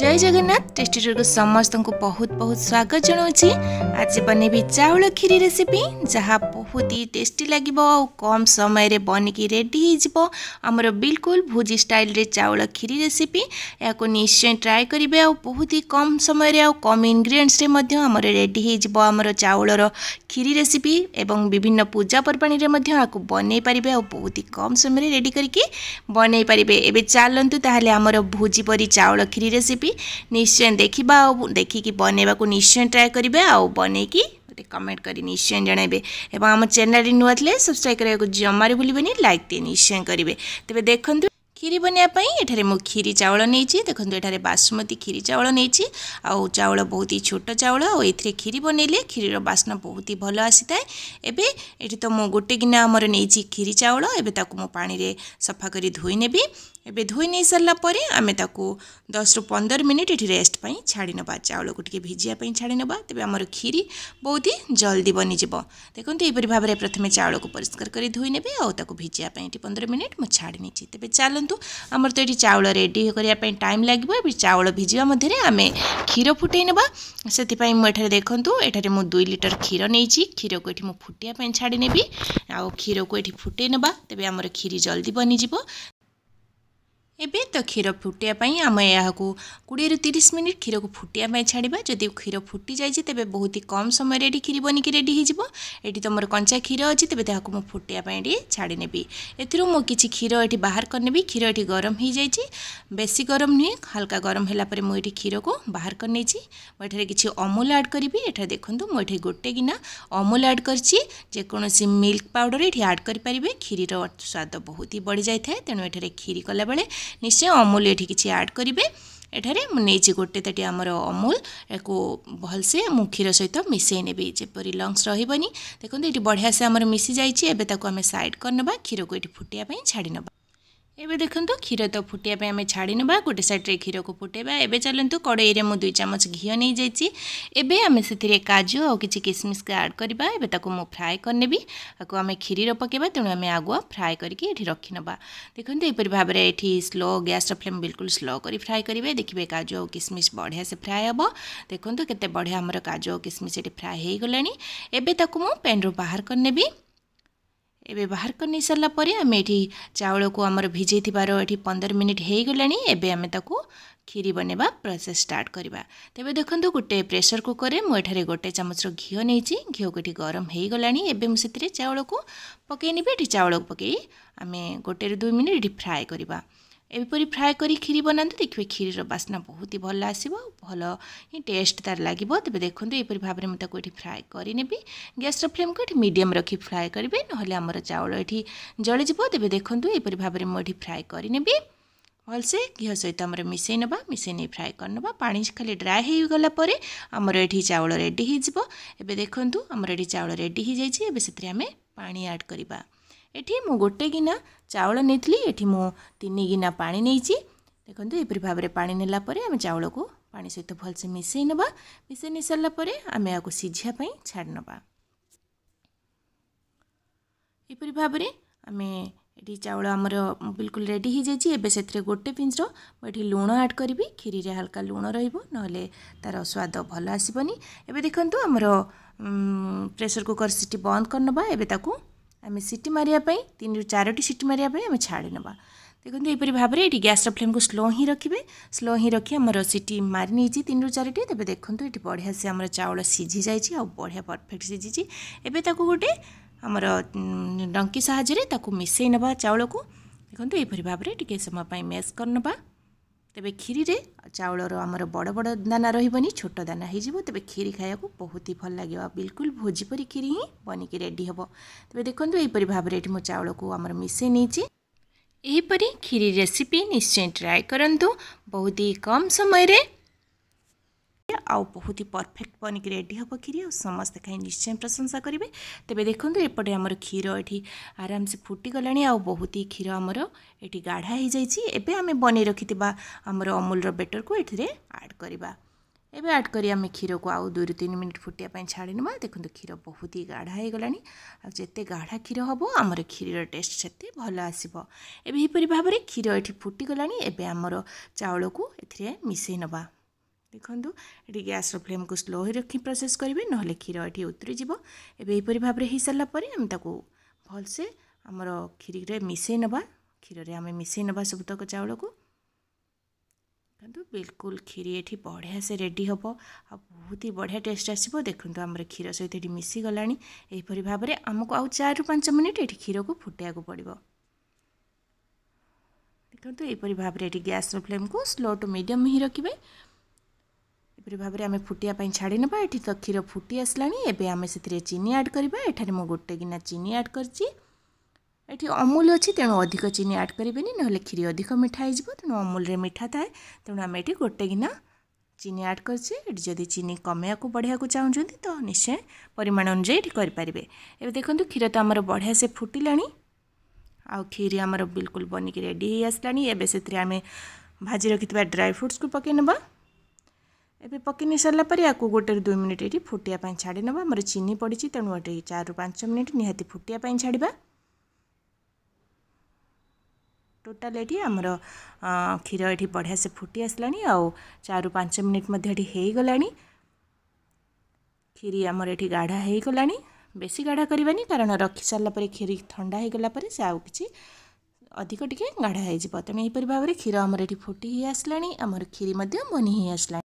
ଜୟ Jagannath tasty ସମସ୍ତଙ୍କୁ ବହୁତ ବହୁତ ସ୍ୱାଗତ ଜଣାଉଛି ଆଜି ବନେଇବି ଚାଉଳ କ୍ଷୀରି ରେସିପି ଯାହା ବହୁତ ହି ଟେଷ୍ଟି ଲାଗିବ ଆଉ କମ୍ ସମୟରେ ବନିକି ରେଡ଼ି ହେଇଯିବ ଆମର ବିଲକୁଲ ଭୋଜି ଷ୍ଟାଇଲରେ ଚାଉଳ କ୍ଷୀରି ରେସିପି ଏହାକୁ ନିଶ୍ଚୟ ଟ୍ରାଏ କରିବେ ଆଉ ବହୁତ ହି କମ୍ ସମୟରେ ଆଉ କମ୍ ଇନଗ୍ରିଡ଼ିଏଣ୍ଟସରେ ମଧ୍ୟ ଆମର ରେଡ଼ି ହେଇଯିବ ଆମର ଚାଉଳର କ୍ଷୀରି ରେସିପି ଏବଂ ବିଭିନ୍ନ ପୂଜାପର୍ବାଣୀରେ ମଧ୍ୟ ଏହାକୁ ବନେଇ ପାରିବେ ଆଉ ବହୁତ ହି କମ୍ ସମୟରେ ରେଡ଼ି କରିକି ବନେଇ ପାରିବେ ଏବେ ଚାଲନ୍ତୁ ତାହେଲେ ଆମର ଭୋଜି ପରି ଚାଉଳ କ୍ଷୀରି ରେସିପି ରେସିପି ନିଶ୍ଚୟ ଦେଖିବା ଆଉ ଦେଖିକି ବନେଇବାକୁ ନିଶ୍ଚୟ ଟ୍ରାଏ କରିବେ ଆଉ ବନେଇକି ମୋତେ କମେଣ୍ଟ କରି ନିଶ୍ଚୟ ଜଣାଇବେ ଏବଂ ଆମ ଚ୍ୟାନେଲ୍ରେ ନୂଆ ଥିଲେ ସବସ୍କ୍ରାଇବ୍ କରିବାକୁ ଜମାରୁ ଭୁଲିବେନି ଲାଇକ୍ ଦିଏ ନିଶ୍ଚୟ କରିବେ ତେବେ ଦେଖନ୍ତୁ କ୍ଷୀରି ବନେଇବା ପାଇଁ ଏଠାରେ ମୁଁ କ୍ଷୀରି ଚାଉଳ ନେଇଛି ଦେଖନ୍ତୁ ଏଠାରେ ବାସୁମତୀ କ୍ଷୀରି ଚାଉଳ ନେଇଛି ଆଉ ଚାଉଳ ବହୁତ ହି ଛୋଟ ଚାଉଳ ଆଉ ଏଥିରେ କ୍ଷୀରି ବନେଇଲେ କ୍ଷୀରିର ବାସ୍ନା ବହୁତ ହି ଭଲ ଆସିଥାଏ ଏବେ ଏଠି ତ ମୁଁ ଗୋଟେ ଗିନା ଆମର ନେଇଛି କ୍ଷୀରି ଚାଉଳ ଏବେ ତାକୁ ମୁଁ ପାଣିରେ ସଫା କରି ଧୋଇ ନେବି ଏବେ ଧୋଇ ନେଇ ସାରିଲା ପରେ ଆମେ ତାକୁ ଦଶରୁ ପନ୍ଦର ମିନିଟ୍ ଏଠି ରେଷ୍ଟ ପାଇଁ ଛାଡ଼ି ନେବା ଚାଉଳକୁ ଟିକେ ଭିଜିବା ପାଇଁ ଛାଡ଼ି ନେବା ତେବେ ଆମର କ୍ଷୀରି ବହୁତ ହି ଜଲ୍ଦି ବନିଯିବ ଦେଖନ୍ତୁ ଏହିପରି ଭାବରେ ପ୍ରଥମେ ଚାଉଳକୁ ପରିଷ୍କାର କରି ଧୋଇ ନେବେ ଆଉ ତାକୁ ଭିଜିବା ପାଇଁ ଏଠି ପନ୍ଦର ମିନିଟ୍ ମୁଁ ଛାଡ଼ି ନେଇଛି ତେବେ ଚାଲନ୍ତୁ ଦିଅନ୍ତୁ ଆମର ତ ଏଠି ଚାଉଳ ରେଡ଼ି କରିବା ପାଇଁ ଟାଇମ୍ ଲାଗିବ ଏବେ ଚାଉଳ ଭିଜିବା ମଧ୍ୟରେ ଆମେ କ୍ଷୀର ଫୁଟେଇ ନେବା ସେଥିପାଇଁ ମୁଁ ଏଠାରେ ଦେଖନ୍ତୁ ଏଠାରେ ମୁଁ ଦୁଇ ଲିଟର କ୍ଷୀର ନେଇଛି କ୍ଷୀରକୁ ଏଠି ମୁଁ ଫୁଟିବା ପାଇଁ ଛାଡ଼ି ନେବି ଆଉ କ୍ଷୀରକୁ ଏଠି ଫୁଟେଇ ନେବା ତେବେ ଆମର କ୍ଷୀରି ଜଲ୍ଦି ବନିଯିବ ଏବେ ତ କ୍ଷୀର ଫୁଟିବା ପାଇଁ ଆମେ ଏହାକୁ କୋଡ଼ିଏରୁ ତିରିଶ ମିନିଟ୍ କ୍ଷୀରକୁ ଫୁଟିବା ପାଇଁ ଛାଡ଼ିବା ଯଦି କ୍ଷୀର ଫୁଟିଯାଇଛି ତେବେ ବହୁତ କମ୍ ସମୟରେ ଏଠି କ୍ଷୀରି ବନିକି ରେଡ଼ି ହୋଇଯିବ ଏଠି ତ ମୋର କଞ୍ଚା କ୍ଷୀର ଅଛି ତେବେ ତାହାକୁ ମୁଁ ଫୁଟିବା ପାଇଁ ଏଠି ଛାଡ଼ି ନେବି ଏଥିରୁ ମୁଁ କିଛି କ୍ଷୀର ଏଠି ବାହାର କରିନେବି କ୍ଷୀର ଏଠି ଗରମ ହୋଇଯାଇଛି ବେଶୀ ଗରମ ନୁହେଁ ହାଲକା ଗରମ ହେଲା ପରେ ମୁଁ ଏଠି କ୍ଷୀରକୁ ବାହାର କରିନେଇଛି ମୁଁ ଏଠାରେ କିଛି ଅମୁଲ ଆଡ଼୍ କରିବି ଏଠାରେ ଦେଖନ୍ତୁ ମୁଁ ଏଠି ଗୋଟେ ଗିନା ଅମୁଲ ଆଡ଼୍ କରିଛି ଯେକୌଣସି ମିଲ୍କ ପାଉଡ଼ର ଏଠି ଆଡ଼୍ କରିପାରିବେ କ୍ଷୀରିର ସ୍ୱାଦ ବହୁତ ହି ବଢ଼ିଯାଇଥାଏ ତେଣୁ ଏଠାରେ କ୍ଷୀରି କଲାବେଳେ ନିଶ୍ଚୟ ଅମୁଲ ଏଠି କିଛି ଆଡ଼୍ କରିବେ ଏଠାରେ ମୁଁ ନେଇଛି ଗୋଟେ ତାଟି ଆମର ଅମୁଲ ଏହାକୁ ଭଲସେ ମୁଁ କ୍ଷୀର ସହିତ ମିଶାଇ ନେବି ଯେପରି ଲଙ୍ଗସ୍ ରହିବନି ଦେଖନ୍ତୁ ଏଠି ବଢ଼ିଆ ସେ ଆମର ମିଶିଯାଇଛି ଏବେ ତାକୁ ଆମେ ସାଇଡ଼୍ କରିନେବା କ୍ଷୀରକୁ ଏଠି ଫୁଟିବା ପାଇଁ ଛାଡ଼ିନେବା ଏବେ ଦେଖନ୍ତୁ କ୍ଷୀର ତ ଫୁଟିବା ପାଇଁ ଆମେ ଛାଡ଼ି ନେବା ଗୋଟେ ସାଇଡ଼୍ରେ କ୍ଷୀରକୁ ଫୁଟେଇବା ଏବେ ଚାଲନ୍ତୁ କଡ଼େଇରେ ମୁଁ ଦୁଇ ଚାମଚ ଘିଅ ନେଇଯାଇଛି ଏବେ ଆମେ ସେଥିରେ କାଜୁ ଆଉ କିଛି କିସମିସକୁ ଆଡ଼୍ କରିବା ଏବେ ତାକୁ ମୁଁ ଫ୍ରାଏ କରିନେବି ତାକୁ ଆମେ କ୍ଷୀରିର ପକାଇବା ତେଣୁ ଆମେ ଆଗୁଆ ଫ୍ରାଏ କରିକି ଏଠି ରଖିନେବା ଦେଖନ୍ତୁ ଏହିପରି ଭାବରେ ଏଠି ସ୍ଲୋ ଗ୍ୟାସ୍ର ଫ୍ଲେମ୍ ବିଲକୁଲ ସ୍ଲୋ କରି ଫ୍ରାଏ କରିବେ ଦେଖିବେ କାଜୁ ଆଉ କିସମିସ ବଢ଼ିଆ ସେ ଫ୍ରାଏ ହେବ ଦେଖନ୍ତୁ କେତେ ବଢ଼ିଆ ଆମର କାଜୁ ଆଉ କିସମିସ ଏଠି ଫ୍ରାଏ ହୋଇଗଲାଣି ଏବେ ତାକୁ ମୁଁ ପେନ୍ରୁ ବାହାର କରିନେବି एबे ए बाह्र निसारपर यहाँ चाउलकु भिजैथ्यार पन्ध्र मिनट हैगलाबे तिरी बनैवा प्रोसेस स्टार तेह्र देख्नु गए प्रेसर कुकरे म गटे चामच घिउ नै घिउको एउटा गरमहालि एउटा चाउलकु पकै नि चाउल पके आम गोटे र दुई मिनट फ्राई ଏହିପରି ଫ୍ରାଏ କରି କ୍ଷୀରି ବନାନ୍ତୁ ଦେଖିବେ କ୍ଷୀରିର ବାସ୍ନା ବହୁତ ହି ଭଲ ଆସିବ ଭଲ ହିଁ ଟେଷ୍ଟ ତା'ର ଲାଗିବ ତେବେ ଦେଖନ୍ତୁ ଏହିପରି ଭାବରେ ମୁଁ ତାକୁ ଏଠି ଫ୍ରାଏ କରିନେବି ଗ୍ୟାସ୍ର ଫ୍ଲେମ୍କୁ ଏଠି ମିଡ଼ିୟମ୍ ରଖି ଫ୍ରାଏ କରିବେ ନହେଲେ ଆମର ଚାଉଳ ଏଠି ଜଳିଯିବ ତେବେ ଦେଖନ୍ତୁ ଏହିପରି ଭାବରେ ମୁଁ ଏଠି ଫ୍ରାଏ କରିନେବି ଭଲସେ ଘିଅ ସହିତ ଆମର ମିଶାଇ ନେବା ମିଶାଇ ନେଇ ଫ୍ରାଏ କରିନେବା ପାଣି ଖାଲି ଡ୍ରାଏ ହୋଇଗଲା ପରେ ଆମର ଏଠି ଚାଉଳ ରେଡ଼ି ହୋଇଯିବ ଏବେ ଦେଖନ୍ତୁ ଆମର ଏଠି ଚାଉଳ ରେଡ଼ି ହୋଇଯାଇଛି ଏବେ ସେଥିରେ ଆମେ ପାଣି ଆଡ଼୍ କରିବା मु गोटे गिना एठी मु तीन गिना पाइँटि योप भावी पालाप चाउलकसहित भलसे मिसै नै सा आमे या सिजेप छाड नै एठी चाउल आम बिल्कुल रेडी ए गोटे पिन्स र म ए लु आड्कि खिरी हल्का लु रहइबो नहले तार एबे भसक एम्र प्रेशर कुकर सिटी बन्द एबे एक् आम सीटी मारे तीन चारोटी सीटी मारे छाड़ छाड़ी ना देखते यहपर भाव में ये गैस फ्लेम को स्लो ही रखिए स्लो ही रखी आमर सीटी मारी नहीं तीन रु चार तेज देखो ये बढ़िया से आम चाउल सीझी जाइए बढ़िया परफेक्ट सीझी एवं गोटे आमर डंकी साहय मिसई चाउल को देखो यहपरी भाव में टी समय मेस कर तेबै खिरी चाउलर आमर बड बड दा र दाना छोटानाइज तपाईँ खिरी खा बहुत भल लाग भोजी भोजपरि खिरी हिँड बनकि रेडी तेबै देखुपरि भावना म चाउस यहीपरि खिरी रेसिपि निश्चय ट्राई कँ बहुत कम समय କରିବେ ଆଉ ବହୁତ ହି ପରଫେକ୍ଟ ପନିକି ରେଡ଼ି ହେବ କ୍ଷୀରି ଆଉ ସମସ୍ତେ ଖାଇ ନିଶ୍ଚୟ ପ୍ରଶଂସା କରିବେ ତେବେ ଦେଖନ୍ତୁ ଏପଟେ ଆମର କ୍ଷୀର ଏଠି ଆରାମସେ ଫୁଟିଗଲାଣି ଆଉ ବହୁତ ହି କ୍ଷୀର ଆମର ଏଠି ଗାଢ଼ା ହୋଇଯାଇଛି ଏବେ ଆମେ ବନେଇ ରଖିଥିବା ଆମର ଅମୁଲର ବେଟରକୁ ଏଥିରେ ଆଡ଼୍ କରିବା ଏବେ ଆଡ଼୍ କରି ଆମେ କ୍ଷୀରକୁ ଆଉ ଦୁଇରୁ ତିନି ମିନିଟ୍ ଫୁଟିବା ପାଇଁ ଛାଡ଼ିନେବା ଦେଖନ୍ତୁ କ୍ଷୀର ବହୁତ ହି ଗାଢ଼ା ହୋଇଗଲାଣି ଆଉ ଯେତେ ଗାଢ଼ା କ୍ଷୀର ହେବ ଆମର କ୍ଷୀରର ଟେଷ୍ଟ ସେତେ ଭଲ ଆସିବ ଏବେ ଏହିପରି ଭାବରେ କ୍ଷୀର ଏଠି ଫୁଟିଗଲାଣି ଏବେ ଆମର ଚାଉଳକୁ ଏଥିରେ ମିଶାଇ ନେବା ଦେଖନ୍ତୁ ଏଠି ଗ୍ୟାସ୍ର ଫ୍ଲେମ୍କୁ ସ୍ଲୋ ହୋଇ ରଖି ପ୍ରୋସେସ୍ କରିବେ ନହେଲେ କ୍ଷୀର ଏଠି ଉତୁରିଯିବ ଏବେ ଏହିପରି ଭାବରେ ହୋଇସାରିଲା ପରେ ଆମେ ତାକୁ ଭଲସେ ଆମର କ୍ଷୀରିରେ ମିଶାଇ ନେବା କ୍ଷୀରରେ ଆମେ ମିଶାଇ ନେବା ସବୁତକ ଚାଉଳକୁ ଦେଖନ୍ତୁ ବିଲକୁଲ କ୍ଷୀରି ଏଠି ବଢ଼ିଆ ସେ ରେଡ଼ି ହେବ ଆଉ ବହୁତ ହି ବଢ଼ିଆ ଟେଷ୍ଟ ଆସିବ ଦେଖନ୍ତୁ ଆମର କ୍ଷୀର ସହିତ ଏଠି ମିଶିଗଲାଣି ଏହିପରି ଭାବରେ ଆମକୁ ଆଉ ଚାରିରୁ ପାଞ୍ଚ ମିନିଟ୍ ଏଠି କ୍ଷୀରକୁ ଫୁଟାଇବାକୁ ପଡ଼ିବ ଦେଖନ୍ତୁ ଏହିପରି ଭାବରେ ଏଠି ଗ୍ୟାସ୍ର ଫ୍ଲେମ୍କୁ ସ୍ଲୋ ଟୁ ମିଡ଼ିୟମ୍ ହିଁ ରଖିବେ ଏପରି ଭାବରେ ଆମେ ଫୁଟିବା ପାଇଁ ଛାଡ଼ି ନେବା ଏଠି ତ କ୍ଷୀର ଫୁଟି ଆସିଲାଣି ଏବେ ଆମେ ସେଥିରେ ଚିନି ଆଡ଼୍ କରିବା ଏଠାରେ ମୁଁ ଗୋଟେ ଗିନା ଚିନି ଆଡ଼୍ କରିଛି ଏଠି ଅମୁଲ ଅଛି ତେଣୁ ଅଧିକ ଚିନି ଆଡ଼୍ କରିବେନି ନହେଲେ କ୍ଷୀରି ଅଧିକ ମିଠା ହେଇଯିବ ତେଣୁ ଅମୁଲରେ ମିଠା ଥାଏ ତେଣୁ ଆମେ ଏଠି ଗୋଟେ ଗିନା ଚିନି ଆଡ଼୍ କରିଛେ ଏଠି ଯଦି ଚିନି କମେଇବାକୁ ବଢ଼େଇବାକୁ ଚାହୁଁଛନ୍ତି ତ ନିଶ୍ଚୟ ପରିମାଣ ଅନୁଯାୟୀ ଏଠି କରିପାରିବେ ଏବେ ଦେଖନ୍ତୁ କ୍ଷୀର ତ ଆମର ବଢ଼ିଆ ସେ ଫୁଟିଲାଣି ଆଉ କ୍ଷୀରି ଆମର ବିଲକୁଲ ବନିକି ରେଡ଼ି ହେଇ ଆସିଲାଣି ଏବେ ସେଥିରେ ଆମେ ଭାଜି ରଖିଥିବା ଡ୍ରାଇ ଫ୍ରୁଟ୍ସକୁ ପକାଇ ନେବା ଏବେ ପକାଇ ନେଇ ସାରିଲା ପରେ ୟାକୁ ଗୋଟେରୁ ଦୁଇ ମିନିଟ୍ ଏଠି ଫୁଟିବା ପାଇଁ ଛାଡ଼ିନେବା ଆମର ଚିନି ପଡ଼ିଛି ତେଣୁ ଏଠି ଚାରିରୁ ପାଞ୍ଚ ମିନିଟ୍ ନିହାତି ଫୁଟିବା ପାଇଁ ଛାଡ଼ିବା ଟୋଟାଲ୍ ଏଠି ଆମର କ୍ଷୀର ଏଠି ବଢ଼ିଆସେ ଫୁଟି ଆସିଲାଣି ଆଉ ଚାରିରୁ ପାଞ୍ଚ ମିନିଟ୍ ମଧ୍ୟ ଏଠି ହେଇଗଲାଣି କ୍ଷୀରି ଆମର ଏଠି ଗାଢ଼ା ହେଇଗଲାଣି ବେଶୀ ଗାଢ଼ା କରିବାନି କାରଣ ରଖି ସାରିଲା ପରେ କ୍ଷୀରି ଥଣ୍ଡା ହେଇଗଲା ପରେ ସେ ଆଉ କିଛି ଅଧିକ ଟିକେ ଗାଢ଼ା ହେଇଯିବ ତେଣୁ ଏହିପରି ଭାବରେ କ୍ଷୀର ଆମର ଏଠି ଫୁଟି ହେଇ ଆସିଲାଣି ଆମର କ୍ଷୀରି ମଧ୍ୟ ବନି ହେଇ ଆସିଲାଣି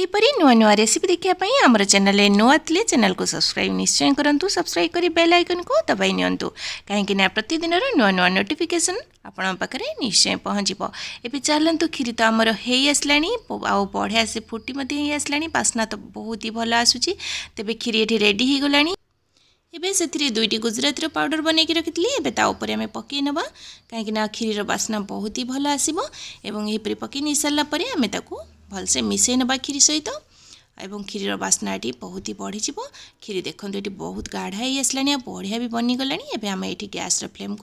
ଏହିପରି ନୂଆ ନୂଆ ରେସିପି ଦେଖିବା ପାଇଁ ଆମର ଚ୍ୟାନେଲରେ ନୂଆ ଥିଲେ ଚ୍ୟାନେଲକୁ ସବସ୍କ୍ରାଇବ୍ ନିଶ୍ଚୟ କରନ୍ତୁ ସବସ୍କ୍ରାଇବ୍ କରି ବେଲ୍ ଆଇକନ୍କୁ ଦବାଇ ନିଅନ୍ତୁ କାହିଁକିନା ପ୍ରତିଦିନର ନୂଆ ନୂଆ ନୋଟିଫିକେସନ୍ ଆପଣଙ୍କ ପାଖରେ ନିଶ୍ଚୟ ପହଞ୍ଚିବ ଏବେ ଚାଲନ୍ତୁ କ୍ଷୀରି ତ ଆମର ହେଇ ଆସିଲାଣି ଆଉ ବଢ଼ିଆ ସେ ଫୁଟି ମଧ୍ୟ ହେଇ ଆସିଲାଣି ବାସ୍ନା ତ ବହୁତ ହି ଭଲ ଆସୁଛି ତେବେ କ୍ଷୀରି ଏଠି ରେଡ଼ି ହୋଇଗଲାଣି ଏବେ ସେଥିରେ ଦୁଇଟି ଗୁଜୁରାତିର ପାଉଡ଼ର ବନେଇକି ରଖିଥିଲି ଏବେ ତା ଉପରେ ଆମେ ପକାଇ ନେବା କାହିଁକିନା କ୍ଷୀରିର ବାସ୍ନା ବହୁତ ହି ଭଲ ଆସିବ ଏବଂ ଏହିପରି ପକାଇ ନେଇ ସାରିଲା ପରେ ଆମେ ତାକୁ ভালसे মিশে না বাকি রইছই তো এবং ক্ষিরৰ বাসনাটি বহুতই বঢ়িজিবো খिरी देखন্তি এটি বহুত গাঢ় হৈ এছলানিয়া বঢ়িয়া হৈ বনি গলেনি এবে আমি ঠিক গ্যাসৰ ফ্লেমক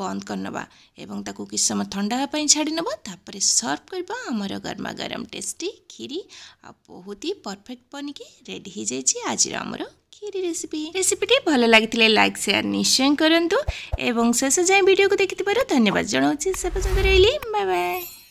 বন্ধ কৰণবা এবং তাকো কি সময় ঠাণ্ডা হৈ পই ছাড়ি নবা তাৰ পাৰে সার্ভ কৰবা আমাৰ গৰমা গৰম টেস্টি খिरी আৰু বহুতই পারফেক্ট বনিকি ৰেডি হৈ যায়জি আজিৰ আমাৰ খिरी ৰেসিপি ৰেসিপিটি ভাল লাগিলে লাইক শেয়ার নিশ্চয় কৰন্তু এবং সসে যায় ভিডিওক দেখিতি পৰা ধন্যবাদ জনোচি সপসন্দ ৰইলি বাই বাই